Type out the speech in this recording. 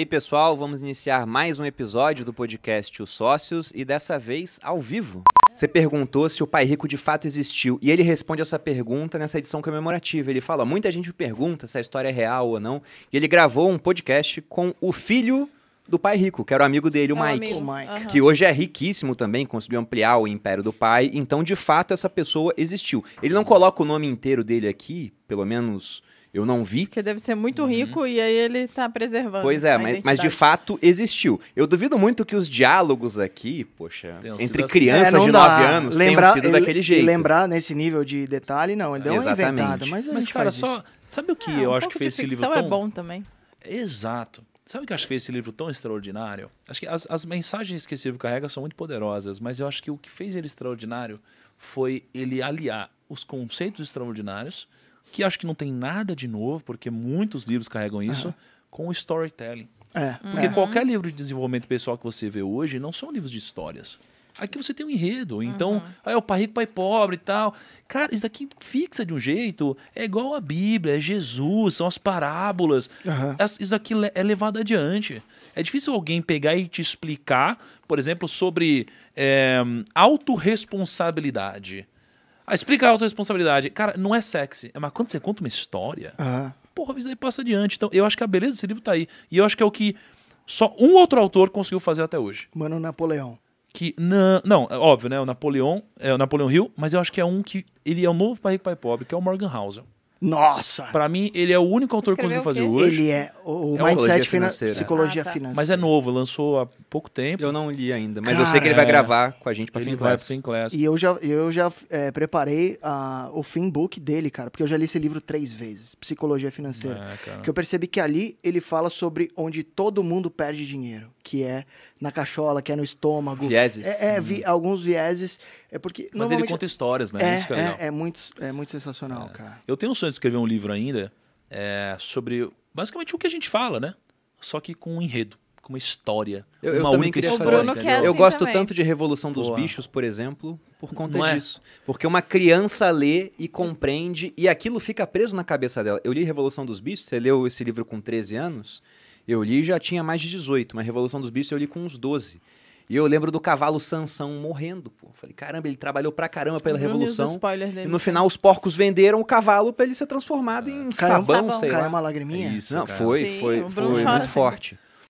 E aí, pessoal, vamos iniciar mais um episódio do podcast Os Sócios e dessa vez ao vivo. Você perguntou se o Pai Rico de fato existiu e ele responde essa pergunta nessa edição comemorativa. Ele fala: muita gente pergunta se a história é real ou não, e ele gravou um podcast com o filho do pai rico, que era o amigo dele, o é Mike. O Mike. Uhum. Que hoje é riquíssimo também, conseguiu ampliar o império do pai. Então, de fato, essa pessoa existiu. Ele não coloca o nome inteiro dele aqui, pelo menos eu não vi. Porque deve ser muito uhum. rico uhum. e aí ele tá preservando. Pois é, mas, mas, de fato existiu. Eu duvido muito que os diálogos aqui, poxa, Tenham entre assim. crianças assim. é, de 9 anos lembrar, tenham sido ele, daquele jeito. lembrar nesse nível de detalhe, não. Ele deu Exatamente. uma inventada, mas a mas, cara, só, Sabe o que é, eu um acho que fez esse livro é tão... é bom também. Exato. Sabe o que eu acho que fez esse livro tão extraordinário? Acho que as, as mensagens que esse livro carrega são muito poderosas, mas eu acho que o que fez ele extraordinário foi ele aliar os conceitos extraordinários, que acho que não tem nada de novo, porque muitos livros carregam isso, uhum. com o storytelling. É, porque uhum. qualquer livro de desenvolvimento pessoal que você vê hoje não são livros de histórias. Aqui você tem um enredo. Então, uhum. Ah, é o pai rico, pai pobre e tal. Cara, isso daqui fixa de um jeito. É igual a Bíblia, é Jesus, são as parábolas. Uhum. Isso daqui é levado adiante. É difícil alguém pegar e te explicar, por exemplo, sobre é, autorresponsabilidade. Ah, explica a autorresponsabilidade. Cara, não é sexy. É, mas quando você conta uma história, uhum. porra, isso daí passa adiante. Então, eu acho que a beleza desse livro tá aí. E eu acho que é o que só um outro autor conseguiu fazer até hoje. Mano Napoleão que não, não, é óbvio, né? O Napoleão, é o Napoleão Hill, mas eu acho que é um que ele é o novo pai rico pai pobre, que é o Morgan Housel. Nossa! Pra mim, ele é o único autor que conseguiu fazer hoje. Ele é o, é Mindset financeira. Psicologia ah, tá. Financeira. Mas é novo, lançou há pouco tempo. Eu não li ainda, mas Cara, eu sei que ele vai gravar com a gente pra ele Finclass. E eu já, eu já é, preparei ah, o o book dele, cara, porque eu já li esse livro três vezes, Psicologia Financeira. Ah, que eu percebi que ali ele fala sobre onde todo mundo perde dinheiro que é na cachola, que é no estômago. Vieses. É, é vi, hum. alguns vieses. É porque, Mas normalmente... ele conta histórias, né? É, Isso é, é, é, muito, é muito sensacional, é. cara. Eu tenho um sonho de escrever um livro ainda é, sobre basicamente o que a gente fala, né? Só que com um enredo uma história. Eu, eu uma única história. Assim eu gosto também. tanto de Revolução dos Boa. Bichos, por exemplo, por conta Não é? disso. É? Porque uma criança lê e compreende e aquilo fica preso na cabeça dela. Eu li Revolução dos Bichos, você leu esse livro com 13 anos. Eu li já tinha mais de 18, mas Revolução dos Bichos eu li com uns 12. E eu lembro do cavalo Sansão morrendo, pô. Falei, caramba, ele trabalhou pra caramba pela Revolução. Dele, e no final os porcos venderam o cavalo pra ele ser transformado ah, em caiu, sabão, sabão, sei caiu lá. uma lagriminha? Isso, Não, cara. foi, Sim, foi, foi muito assim. forte.